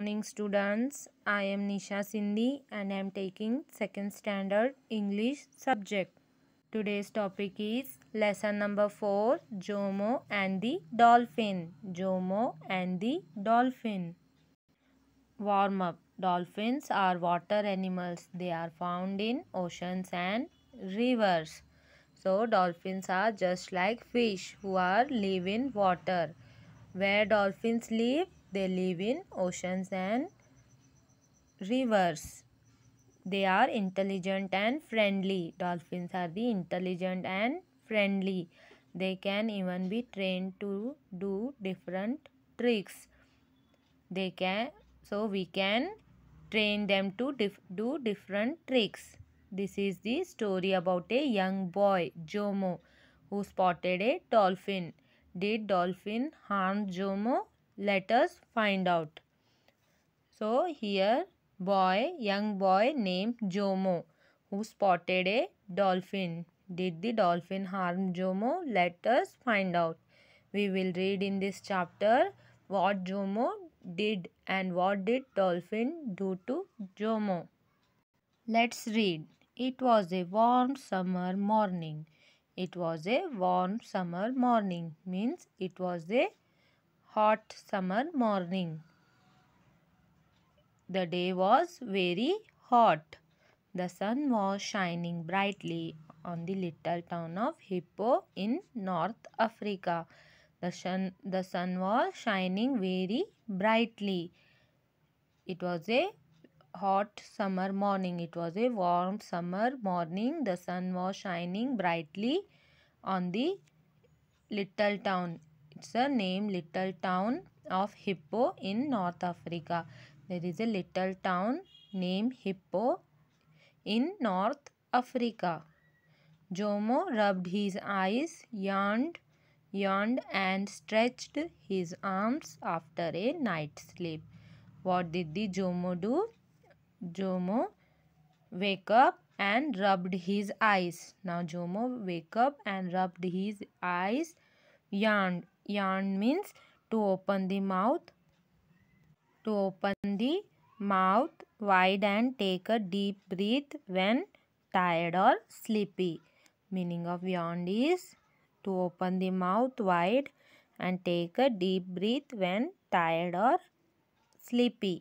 morning students i am nisha sindhi and i am taking second standard english subject today's topic is lesson number 4 jomo and the dolphin jomo and the dolphin warm up dolphins are water animals they are found in oceans and rivers so dolphins are just like fish who are live in water where dolphins live they live in oceans and rivers. They are intelligent and friendly. Dolphins are the intelligent and friendly. They can even be trained to do different tricks. They can so we can train them to dif do different tricks. This is the story about a young boy, Jomo, who spotted a dolphin. Did dolphin harm Jomo? Let us find out. So here boy, young boy named Jomo who spotted a dolphin. Did the dolphin harm Jomo? Let us find out. We will read in this chapter what Jomo did and what did dolphin do to Jomo. Let's read. It was a warm summer morning. It was a warm summer morning means it was a hot summer morning. The day was very hot. The sun was shining brightly on the little town of Hippo in North Africa. The sun, the sun was shining very brightly. It was a hot summer morning. It was a warm summer morning. The sun was shining brightly on the little town it's a name little town of Hippo in North Africa. There is a little town named Hippo in North Africa. Jomo rubbed his eyes, yawned, yawned and stretched his arms after a night's sleep. What did the Jomo do? Jomo wake up and rubbed his eyes. Now Jomo wake up and rubbed his eyes, yawned Yawn means to open the mouth to open the mouth wide and take a deep breath when tired or sleepy meaning of yawn is to open the mouth wide and take a deep breath when tired or sleepy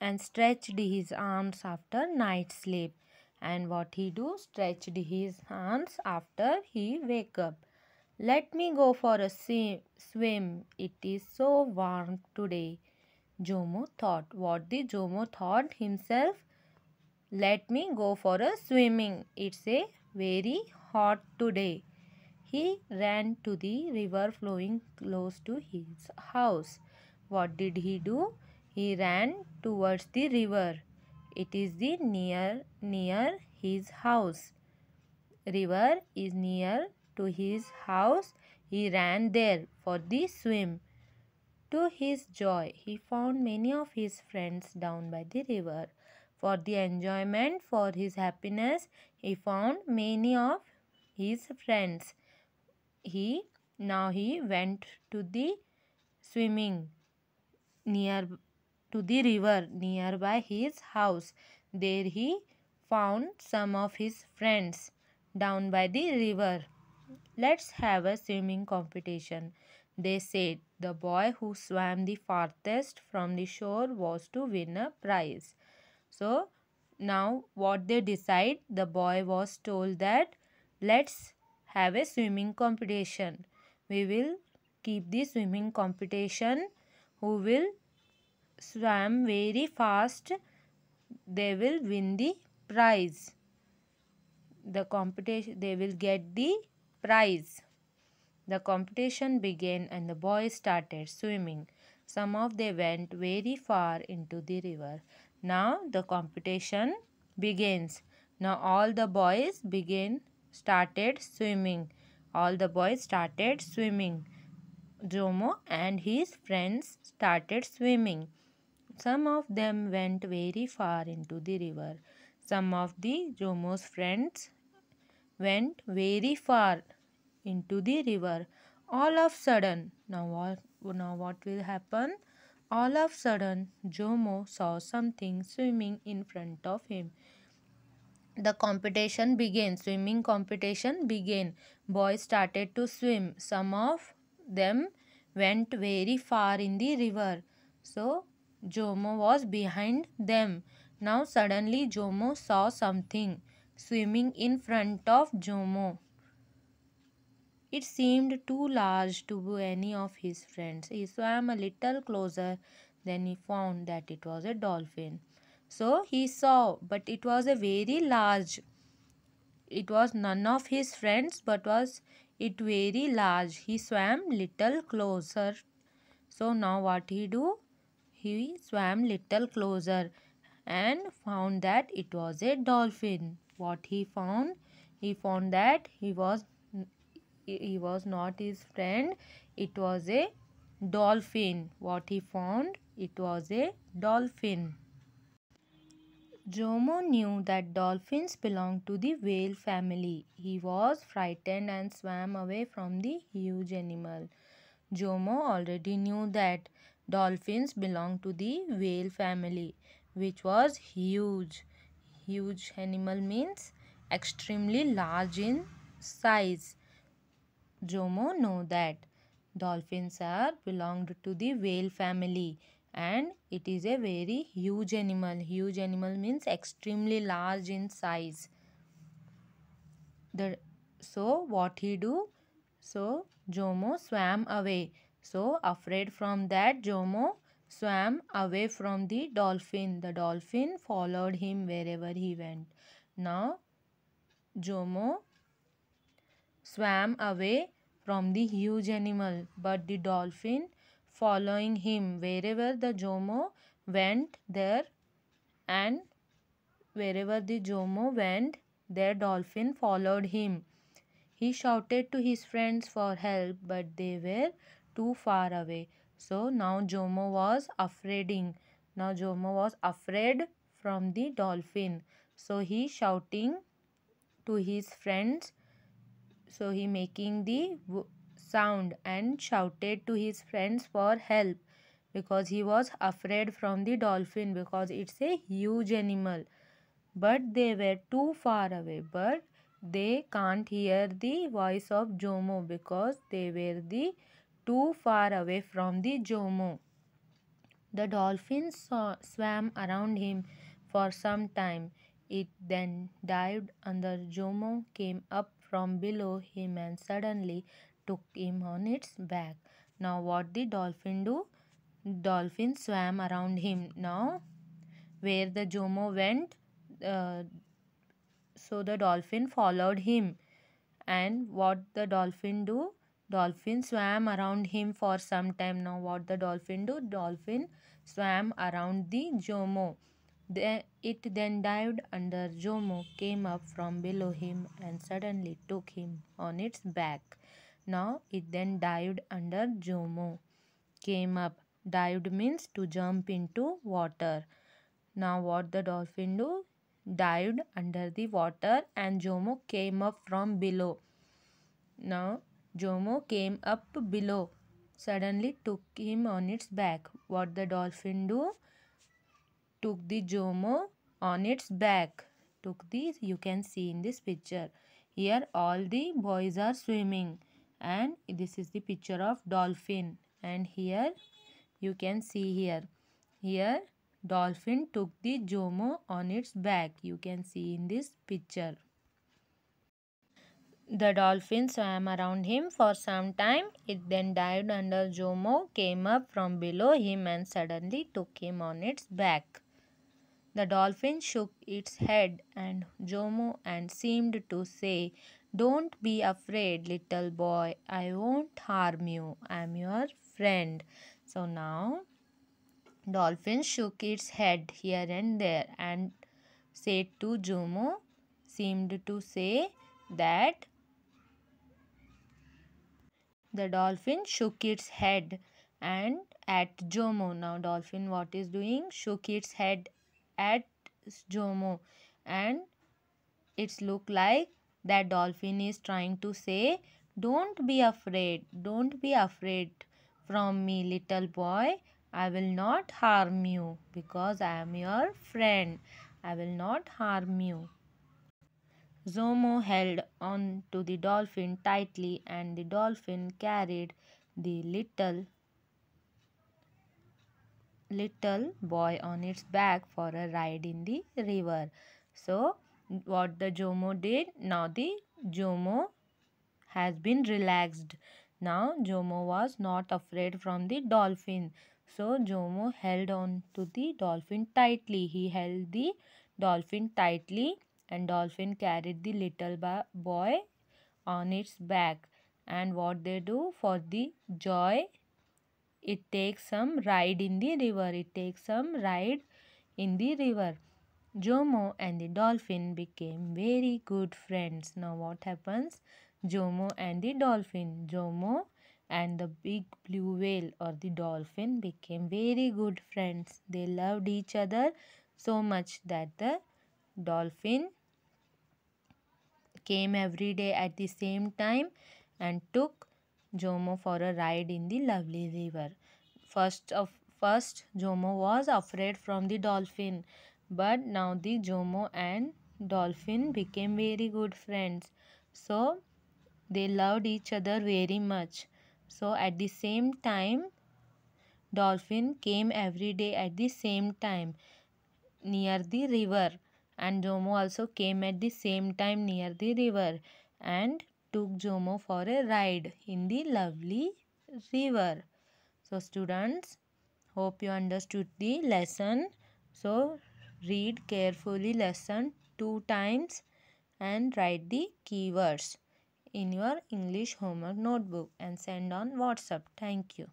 and stretched his arms after night sleep and what he do stretched his arms after he wake up let me go for a swim. It is so warm today. Jomo thought. What the Jomo thought himself? Let me go for a swimming. It's a very hot today. He ran to the river flowing close to his house. What did he do? He ran towards the river. It is the near near his house. River is near to his house, he ran there for the swim. To his joy, he found many of his friends down by the river. For the enjoyment, for his happiness, he found many of his friends. He now he went to the swimming near to the river nearby his house. There he found some of his friends down by the river. Let's have a swimming competition. They said the boy who swam the farthest from the shore was to win a prize. So now what they decide, the boy was told that let's have a swimming competition. We will keep the swimming competition. Who will swim very fast, they will win the prize. The competition, they will get the prize. The competition began and the boys started swimming. Some of them went very far into the river. Now the competition begins. Now all the boys began started swimming. All the boys started swimming. Jomo and his friends started swimming. Some of them went very far into the river. Some of the Jomo's friends went very far into the river. All of sudden, now what, now what will happen? All of sudden, Jomo saw something swimming in front of him. The competition began. Swimming competition began. Boys started to swim. Some of them went very far in the river. So, Jomo was behind them. Now suddenly Jomo saw something swimming in front of Jomo. It seemed too large to be any of his friends. He swam a little closer, then he found that it was a dolphin. So he saw, but it was a very large. It was none of his friends, but was it very large. He swam little closer. So now what he do? He swam little closer and found that it was a dolphin what he found he found that he was he was not his friend it was a dolphin what he found it was a dolphin Jomo knew that dolphins belonged to the whale family. He was frightened and swam away from the huge animal. Jomo already knew that dolphins belonged to the whale family, which was huge huge animal means extremely large in size. Jomo know that. Dolphins are belonged to the whale family and it is a very huge animal. Huge animal means extremely large in size. The, so what he do? So Jomo swam away. So afraid from that Jomo swam away from the dolphin. The dolphin followed him wherever he went. Now, Jomo swam away from the huge animal, but the dolphin following him wherever the Jomo went there and wherever the Jomo went, their dolphin followed him. He shouted to his friends for help, but they were too far away. So now Jomo was afraiding. Now Jomo was afraid from the dolphin. So he shouting to his friends. So he making the sound and shouted to his friends for help because he was afraid from the dolphin because it's a huge animal. But they were too far away. But they can't hear the voice of Jomo because they were the too far away from the Jomo. The dolphins swam around him for some time. It then dived under Jomo, came up from below him and suddenly took him on its back. Now what the dolphin do? Dolphin swam around him. Now where the Jomo went, uh, so the dolphin followed him. And what the dolphin do? dolphin swam around him for some time now what the dolphin do dolphin swam around the jomo it then dived under jomo came up from below him and suddenly took him on its back now it then dived under jomo came up dived means to jump into water now what the dolphin do dived under the water and jomo came up from below now Jomo came up below, suddenly took him on its back. What the dolphin do? Took the Jomo on its back. Took the, you can see in this picture. Here all the boys are swimming and this is the picture of dolphin and here you can see here. Here dolphin took the Jomo on its back. You can see in this picture. The dolphin swam around him for some time. It then dived under Jomo, came up from below him and suddenly took him on its back. The dolphin shook its head and Jomo and seemed to say, Don't be afraid, little boy. I won't harm you. I'm your friend. So now, dolphin shook its head here and there and said to Jomo, seemed to say that the dolphin shook its head and at Jomo. Now dolphin what is doing? Shook its head at Jomo and it's look like that dolphin is trying to say don't be afraid don't be afraid from me little boy i will not harm you because i am your friend i will not harm you Zomo held on to the dolphin tightly and the dolphin carried the little little boy on its back for a ride in the river. So what the Jomo did, now the Jomo has been relaxed. Now Jomo was not afraid from the dolphin. So Jomo held on to the dolphin tightly. He held the dolphin tightly and dolphin carried the little boy on its back and what they do for the joy it takes some ride in the river it takes some ride in the river jomo and the dolphin became very good friends now what happens jomo and the dolphin jomo and the big blue whale or the dolphin became very good friends they loved each other so much that the dolphin came every day at the same time and took Jomo for a ride in the lovely river. First of first Jomo was afraid from the dolphin but now the Jomo and dolphin became very good friends. So they loved each other very much. So at the same time dolphin came every day at the same time near the river and Jomo also came at the same time near the river and took Jomo for a ride in the lovely river. So students, hope you understood the lesson. So read carefully lesson two times and write the keywords in your English homework notebook and send on WhatsApp. Thank you.